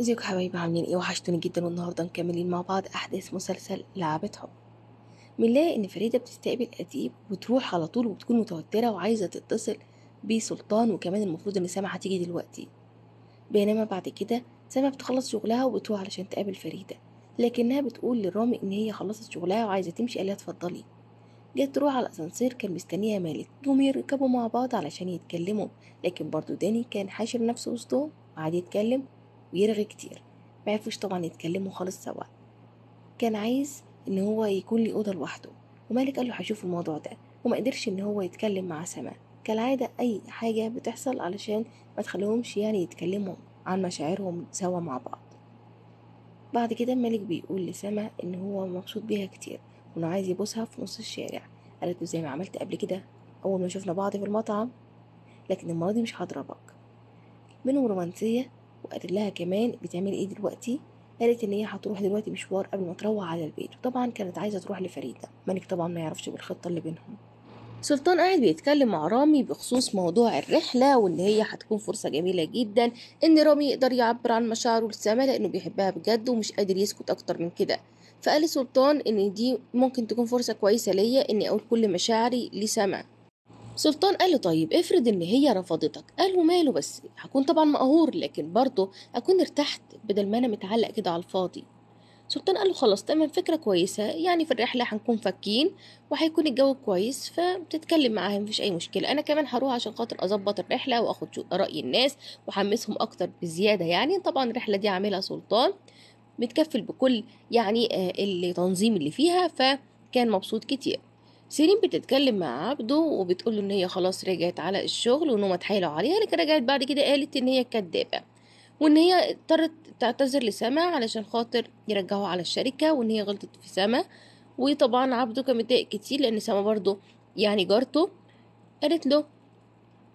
ازيكم حبايبي عاملين ايه وحشتوني جدا والنهارده مكملين مع بعض احداث مسلسل لعبة حب بنلاقي ان فريده بتستقبل اديب وتروح على طول وبتكون متوتره وعايزه تتصل بسلطان وكمان المفروض ان سامع هتيجي دلوقتي بينما بعد كده سامع بتخلص شغلها وبتروح علشان تقابل فريده لكنها بتقول للرامي ان هي خلصت شغلها وعايزه تمشي قالها اتفضلي جت تروح على الاسانسير كان مستنيها مالك انهم يركبوا مع بعض علشان يتكلموا لكن برضو داني كان حاشر نفسه وسطهم وقعد يتكلم ويرغي كتير معرفوش طبعا يتكلموا خالص سوا كان عايز ان هو يكون ليه اوضه لوحده ومالك قال له هشوف الموضوع ده وما قدرش ان هو يتكلم مع سما كالعاده اي حاجه بتحصل علشان ما تخليهمش يعني يتكلموا عن مشاعرهم سوا مع بعض بعد كده مالك بيقول لسما ان هو مبسوط بيها كتير وانه عايز يبوسها في نص الشارع قالت له زي ما عملت قبل كده اول ما شفنا بعض في المطعم لكن المره دي مش هضربك منهم رومانسيه وقالت لها كمان بتعمل ايه دلوقتي قالت ان هي هتروح دلوقتي مشوار قبل ما تروح على البيت وطبعا كانت عايزه تروح لفريده ملك طبعا ما يعرفش بالخطه إيه اللي بينهم سلطان قاعد بيتكلم مع رامي بخصوص موضوع الرحلة وإن هي هتكون فرصة جميلة جدا إن رامي يقدر يعبر عن مشاعره لسما لأنه بيحبها بجد ومش قادر يسكت أكتر من كده فقال سلطان إن دي ممكن تكون فرصة كويسة ليا إني أقول كل مشاعري لسما سلطان قال له طيب افرض ان هي رفضتك قال له ماله بس هكون طبعا مقهور لكن برضه اكون ارتحت بدل ما انا متعلق كده على الفاضي سلطان قال له خلاص تمام فكره كويسه يعني في الرحله هنكون فكين وهيكون الجو كويس فبتتكلم معاها مفيش اي مشكله انا كمان هروح عشان خاطر اظبط الرحله واخد راي الناس واحمسهم اكتر بزياده يعني طبعا الرحله دي عاملها سلطان متكفل بكل يعني آه، التنظيم اللي فيها فكان مبسوط كتير سيرين بتتكلم مع عبده وبتقول له ان هي خلاص رجعت على الشغل وان هم اتحايلوا عليها لكن رجعت بعد كده قالت ان هي كدابه وان هي اضطرت تعتذر لسما علشان خاطر يرجعوها على الشركه وان هي غلطت في سما وطبعا عبده كان متضايق كتير لان سما برضه يعني جارته قالت له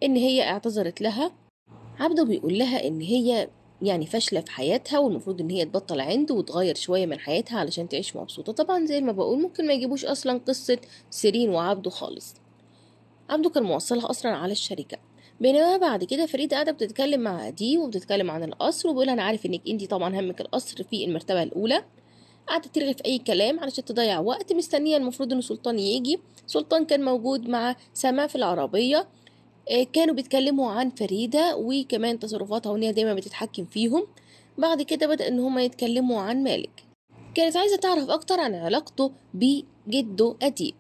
ان هي اعتذرت لها عبده بيقول لها ان هي يعني فاشله في حياتها والمفروض ان هي تبطل عند وتغير شويه من حياتها علشان تعيش مبسوطه طبعا زي ما بقول ممكن ما يجيبوش اصلا قصه سيرين وعبده خالص عبده كان موصلها اصلا على الشركه بينما بعد كده فريدة قاعدة بتتكلم مع دي وبتتكلم عن القصر وبيقولها أنا عارف إنك أنتي طبعا همك القصر في المرتبة الأولى قاعدة ترغي في أي كلام علشان تضيع وقت مستنية المفروض إن سلطان يجي سلطان كان موجود مع سما في العربية آه، كانوا بيتكلموا عن فريدة وكمان تصرفاتها وانها دايما بتتحكم فيهم بعد كده بدأ إن هما يتكلموا عن مالك كانت عايزة تعرف أكتر عن علاقته بجده أديب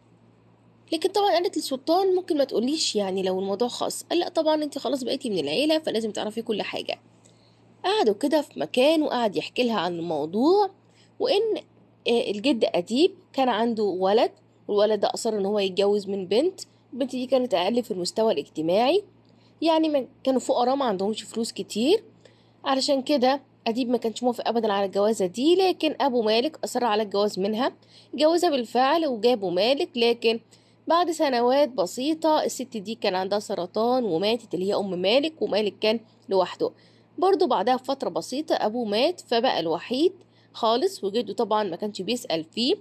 لكن طبعا قالت للسلطان ممكن ما تقوليش يعني لو الموضوع خاص قال لا طبعا انت خلاص بقيتي من العيلة فلازم تعرفي كل حاجة قعدوا كده في مكان وقعد يحكي لها عن الموضوع وان آه، الجد أديب كان عنده ولد والولد ده أصر ان هو يتجوز من بنت البنت دي كانت أقل في المستوى الاجتماعي يعني كانوا فقراء ما عندهمش فلوس كتير علشان كده أديب ما كانش موافق أبدا على الجوازة دي لكن أبو مالك أصر على الجواز منها جوزها بالفعل وجابوا مالك لكن بعد سنوات بسيطة الست دي كان عندها سرطان وماتت اللي هي أم مالك ومالك كان لوحده برضه بعدها بفترة بسيطة أبوه مات فبقى الوحيد خالص وجده طبعا ما كانش بيسأل فيه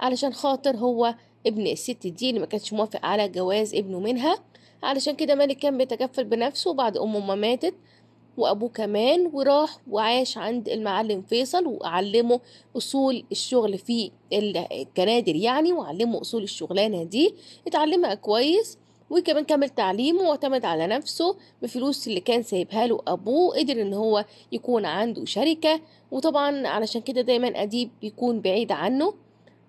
علشان خاطر هو ابن الست دي اللي ما كانش موافق على جواز ابنه منها علشان كده مالك كان بيتكفل بنفسه بعد أمه ما ماتت وأبوه كمان وراح وعاش عند المعلم فيصل وعلمه أصول الشغل في الكنادر يعني وعلمه أصول الشغلانة دي اتعلمها كويس وكمان كمل تعليمه واعتمد على نفسه بفلوس اللي كان سايبها له أبوه قدر إن هو يكون عنده شركة وطبعا علشان كده دايما أديب بيكون بعيد عنه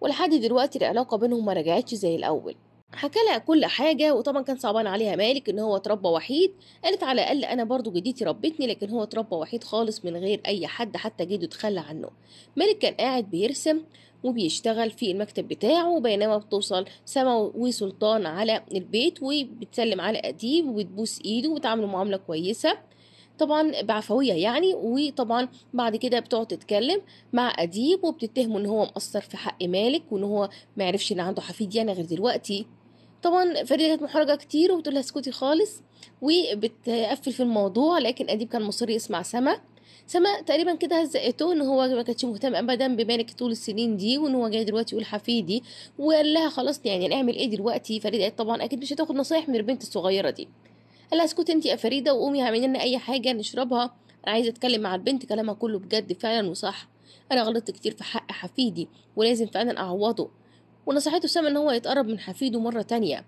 ولحد دلوقتي العلاقة بينهم ما رجعتش زي الأول حكى لها كل حاجة وطبعا كان صعبان عليها مالك إن هو اتربى وحيد قالت على الأقل أنا برضو جدتي ربتني لكن هو اتربى وحيد خالص من غير أي حد حتى جده اتخلى عنه مالك كان قاعد بيرسم وبيشتغل في المكتب بتاعه بينما بتوصل سما وسلطان على البيت وبتسلم على أديب وبتبوس إيده وبتعامله معاملة كويسة طبعا بعفويه يعني وطبعا بعد كده بتقعد تتكلم مع اديب وبتتهمه ان هو مقصر في حق مالك وان هو معرفش ان عنده حفيد يعني غير دلوقتي طبعا فريده كانت محرجه كتير وبتقول لها اسكتي خالص وبتقفل في الموضوع لكن اديب كان مصر يسمع سما سما تقريبا كده هزقته ان هو ما كانش مهتم ابدا بمالك طول السنين دي وان هو جاي دلوقتي يقول حفيدي وقال لها خلاص يعني نعمل ايه دلوقتي فريده قالت طبعا اكيد مش هتاخد نصايح من البنت الصغيره دي قال لها اسكتي انت يا فريده وقومي اعملي لنا اي حاجه نشربها انا عايزه اتكلم مع البنت كلامها كله بجد فعلا وصح انا غلطت كتير في حق حفيدي ولازم فعلا اعوضه ونصحته سامة ان هو يتقرب من حفيده مره تانية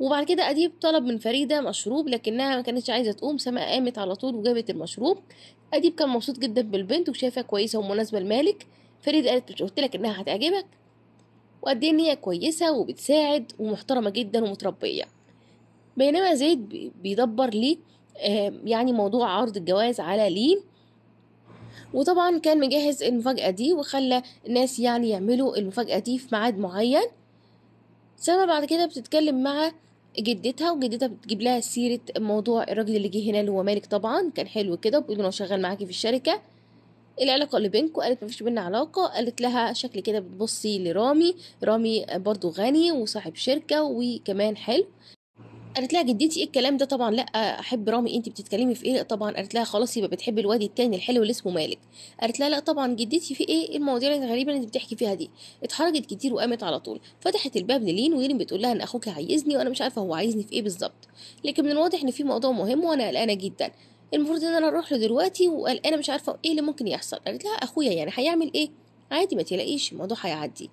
وبعد كده اديب طلب من فريده مشروب لكنها ما كانتش عايزه تقوم سما قامت على طول وجابت المشروب اديب كان مبسوط جدا بالبنت وشايفها كويسه ومناسبه لمالك فريده قالت مش قلت لك انها هتعجبك وقد ايه ان هي كويسه وبتساعد ومحترمه جدا ومتربيه بينما زيد بيدبر ليه يعني موضوع عرض الجواز على لين وطبعا كان مجهز المفاجأة دي وخلى الناس يعني يعملوا المفاجأة دي في ميعاد معين سما بعد كده بتتكلم مع جدتها وجدتها بتجيب لها سيرة موضوع الراجل اللي جه هنا اللي هو مالك طبعا كان حلو كده وبيقول انا شغال معاكي في الشركة العلاقة اللي بينكوا قالت مفيش بينا علاقة قالت لها شكل كده بتبصي لرامي رامي برضو غني وصاحب شركة وكمان حلو قالت لها جدتي ايه الكلام ده طبعا لا احب رامي انت بتتكلمي في ايه لا طبعا قالت لها خلاص يبقى بتحبي الواد التاني الحلو اللي اسمه مالك قالت لها لا طبعا جدتي في ايه, إيه المواضيع الغريبه اللي انت بتحكي فيها دي اتحرجت كتير وقامت على طول فتحت الباب للين ولين بتقول لها ان اخوك عايزني وانا مش عارفه هو عايزني في ايه بالظبط لكن من الواضح ان في موضوع مهم وانا قلقانه جدا المفروض ان انا اروح له دلوقتي وقلقانه مش عارفه ايه اللي ممكن يحصل قالت لها اخويا يعني هيعمل ايه عادي ما تلاقيش الموضوع هيعدي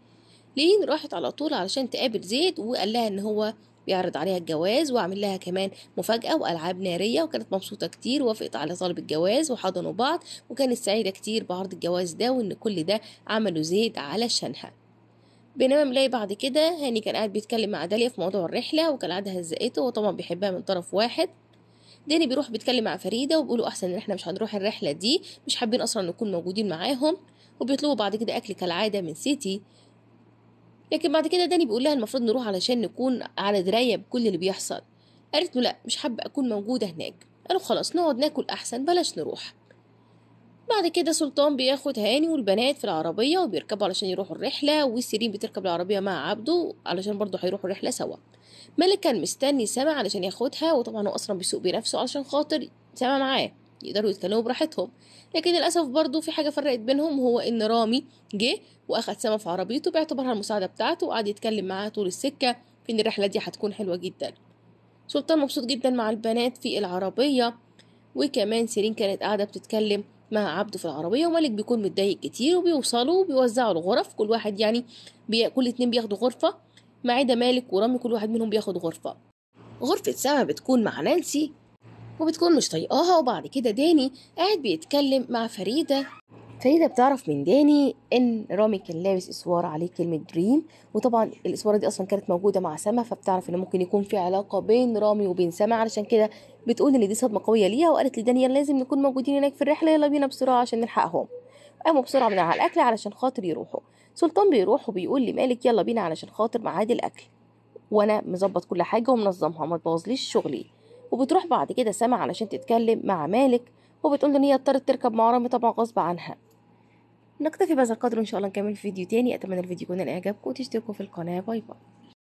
لين راحت على طول علشان تقابل زيد وقال لها ان هو بيعرض عليها الجواز وعمل لها كمان مفاجأة وألعاب نارية وكانت مبسوطة كتير وافقت على طلب الجواز وحضنوا بعض وكانت سعيدة كتير بعرض الجواز ده وإن كل ده عمله زيد علشانها بينما بنلاقي بعد كده هاني كان قاعد بيتكلم مع داليا في موضوع الرحلة وكان قاعدة هزقته وطبعا بيحبها من طرف واحد داني بيروح بيتكلم مع فريده وبيقولوا احسن ان احنا مش هنروح الرحله دي مش حابين اصلا نكون موجودين معاهم وبيطلبوا بعد كده اكل كالعاده من سيتي لكن بعد كده داني بيقول لها المفروض نروح علشان نكون على درايه بكل اللي بيحصل قالت له لا مش حابه اكون موجوده هناك قالوا خلاص نقعد ناكل احسن بلاش نروح بعد كده سلطان بياخد هاني والبنات في العربيه وبيركبوا علشان يروحوا الرحله وسيرين بتركب العربيه مع عبده علشان برضه هيروحوا الرحله سوا ملك كان مستني سما علشان ياخدها وطبعا هو اصلا بيسوق بنفسه علشان خاطر سما معاه يقدروا يتكلموا براحتهم لكن للأسف برضو في حاجة فرقت بينهم هو إن رامي جه وأخد سما في عربيته باعتبارها المساعدة بتاعته وقعد يتكلم معاها طول السكة في إن الرحلة دي هتكون حلوة جدا سلطان مبسوط جدا مع البنات في العربية وكمان سيرين كانت قاعدة بتتكلم مع عبده في العربية وملك بيكون متضايق كتير وبيوصلوا وبيوزعوا الغرف كل واحد يعني بي... كل اتنين بياخدوا غرفة ما عدا مالك ورامي كل واحد منهم بياخد غرفة غرفة سما بتكون مع نانسي وبتكون مش طايقاها وبعد كده داني قاعد بيتكلم مع فريده فريده بتعرف من داني ان رامي كان لابس اسوار عليه كلمه دريم وطبعا الاسواره دي اصلا كانت موجوده مع سما فبتعرف ان ممكن يكون في علاقه بين رامي وبين سما علشان كده بتقول ان دي صدمه قويه ليها وقالت لداني لازم نكون موجودين هناك في الرحله يلا بينا بسرعه عشان نلحقهم قاموا بسرعه من على الاكل علشان خاطر يروحوا سلطان بيروح وبيقول لمالك يلا بينا علشان خاطر ميعاد الاكل وانا مظبط كل حاجه ومنظمها ما تبوظليش شغلي وبتروح بعد كده سما علشان تتكلم مع مالك وبتقول ان هي اضطرت تركب مع رامي طبعا غصب عنها نكتفي بهذا القدر وان شاء الله نكمل في فيديو تاني اتمنى الفيديو يكون لاعجابكم وتشتركوا في القناه باي باي